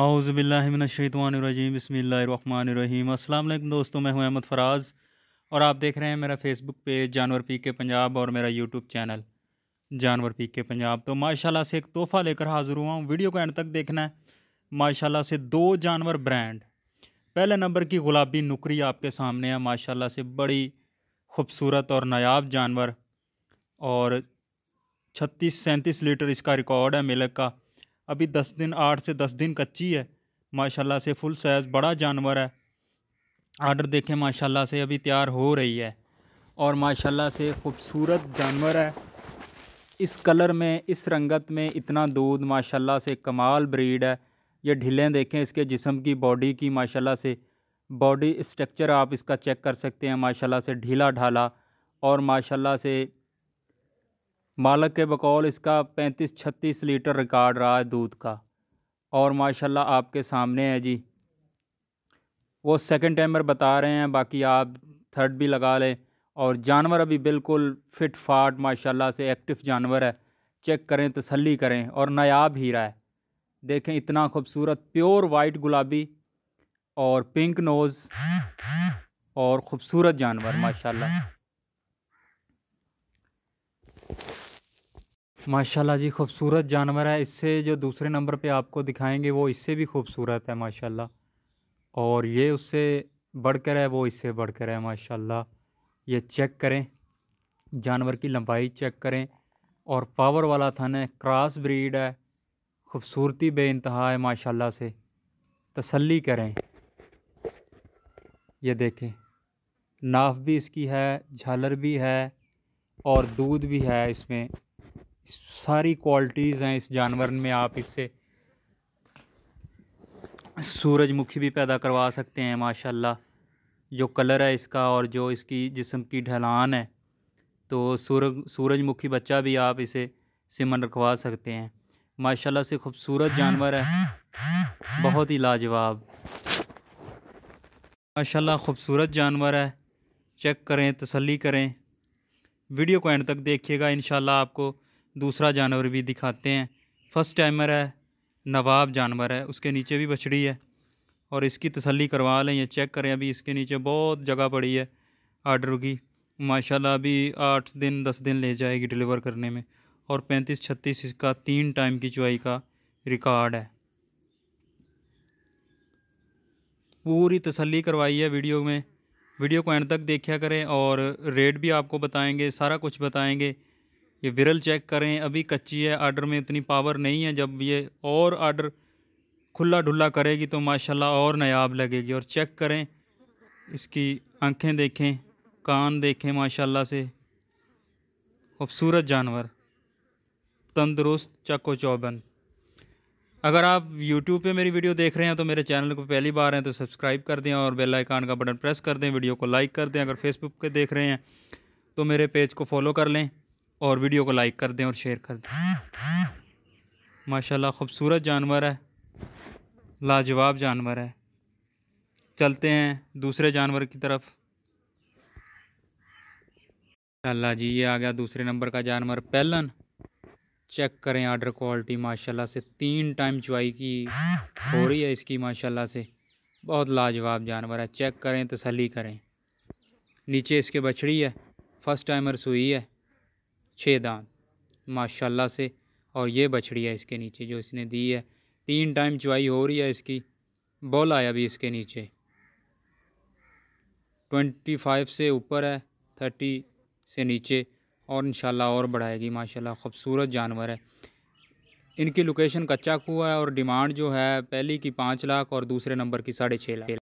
आउज़बिल्लिमिनशैतवानरजीम बसमीम असल दोस्तों मैं हूँ अहमद फ़राज़ और आप देख रहे हैं मेरा फ़ेसबुक पेज जानवर पी के पंजाब और मेरा यूट्यूब चैनल जानवर पी के पंजाब तो माशाल्लाह से एक तोहफ़ा लेकर हाज़िर हुआ हूँ वीडियो को एंड तक देखना है माशाल्लाह से दो जानवर ब्रांड पहले नंबर की गुलाबी नुकरी आपके सामने है माशाला से बड़ी खूबसूरत और नायाब जानवर और छत्तीस सैंतीस लीटर इसका रिकॉर्ड है मिलक का अभी दस दिन आठ से दस दिन कच्ची है माशाल्लाह से फुल साइज़ बड़ा जानवर है आर्डर देखें माशाल्लाह से अभी तैयार हो रही है और माशाल्लाह से खूबसूरत जानवर है इस कलर में इस रंगत में इतना दूध माशाल्लाह से कमाल ब्रीड है ये ढीलें देखें इसके जिसम की बॉडी की माशाल्लाह से बॉडी स्ट्रक्चर आप इसका चेक कर सकते हैं माशाल्लाह से ढीला ढाला और माशाल्लाह से मालक के बकौल इसका पैंतीस छत्तीस लीटर रिकॉर्ड रहा है दूध का और माशाल्लाह आपके सामने है जी वो सेकंड टाइमर बता रहे हैं बाकी आप थर्ड भी लगा लें और जानवर अभी बिल्कुल फिट फाट माशाल्लाह से एक्टिव जानवर है चेक करें तसल्ली करें और नायाब हीरा है देखें इतना खूबसूरत प्योर वाइट गुलाबी और पिंक नोज़ और ख़ूबसूरत जानवर माशाल्लाह माशाल्लाह जी खूबसूरत जानवर है इससे जो दूसरे नंबर पे आपको दिखाएंगे वो इससे भी खूबसूरत है माशाल्लाह और ये उससे बढ़कर है वो इससे बढ़कर है माशाल्लाह ये चेक करें जानवर की लंबाई चेक करें और पावर वाला थन है क्रॉस ब्रीड है खूबसूरती बे इंतहा है माशाल्लाह से तसल्ली करें ये देखें नाफ भी इसकी है झालर भी है और दूध भी है इसमें सारी क्वालिटीज़ हैं इस जानवर में आप इससे सूरजमुखी भी पैदा करवा सकते हैं माशाल्लाह जो कलर है इसका और जो इसकी जिसम की ढलान है तो सूरज सूरजमुखी बच्चा भी आप इसे सिमन रखवा सकते हैं माशाल्लाह से खूबसूरत जानवर है बहुत ही लाजवाब माशाल्लाह खूबसूरत जानवर है चेक करें तसल्ली करें वीडियो को एंड तक देखिएगा इन आपको दूसरा जानवर भी दिखाते हैं फर्स्ट टाइमर है नवाब जानवर है उसके नीचे भी बछड़ी है और इसकी तसल्ली करवा लें या चेक करें अभी इसके नीचे बहुत जगह पड़ी है आर्डर की माशाल्लाह अभी आठ दिन दस दिन ले जाएगी डिलीवर करने में और पैंतीस छत्तीस इसका तीन टाइम की चुवाई का रिकॉर्ड है पूरी तसल्ली करवाई है वीडियो में वीडियो को एंड तक देखा करें और रेट भी आपको बताएंगे सारा कुछ बताएंगे ये विरल चेक करें अभी कच्ची है आर्डर में इतनी पावर नहीं है जब ये और आर्डर खुला ढुला करेगी तो माशाल्लाह और नयाब लगेगी और चेक करें इसकी आंखें देखें कान देखें माशाल्लाह से खूबसूरत जानवर तंदुरुस्त चको चौबन अगर आप YouTube पे मेरी वीडियो देख रहे हैं तो मेरे चैनल को पहली बार हैं तो सब्सक्राइब कर दें और बेल आइकान का बटन प्रेस कर दें वीडियो को लाइक कर दें अगर फेसबुक पे देख रहे हैं तो मेरे पेज को फॉलो कर लें और वीडियो को लाइक कर दें और शेयर कर दें माशाल्लाह ख़ूबसूरत जानवर है लाजवाब जानवर है चलते हैं दूसरे जानवर की तरफ अल्लाह जी ये आ गया दूसरे नंबर का जानवर पहलन चेक करें आर्डर क्वालिटी माशाल्लाह से तीन टाइम चुवाई की हो रही है इसकी माशाल्लाह से बहुत लाजवाब जानवर है चेक करें तसली करें नीचे इसके बछड़ी है फर्स्ट टाइमर सुई है छः दान माशाल्लाह से और ये बछड़ी है इसके नीचे जो इसने दी है तीन टाइम चुवाई हो रही है इसकी बॉल आया भी इसके नीचे ट्वेंटी फाइव से ऊपर है थर्टी से नीचे और इन और बढ़ाएगी माशाल्लाह ख़ूबसूरत जानवर है इनकी लोकेशन कच्चा कुआ है और डिमांड जो है पहली की पाँच लाख और दूसरे नंबर की साढ़े छः लाख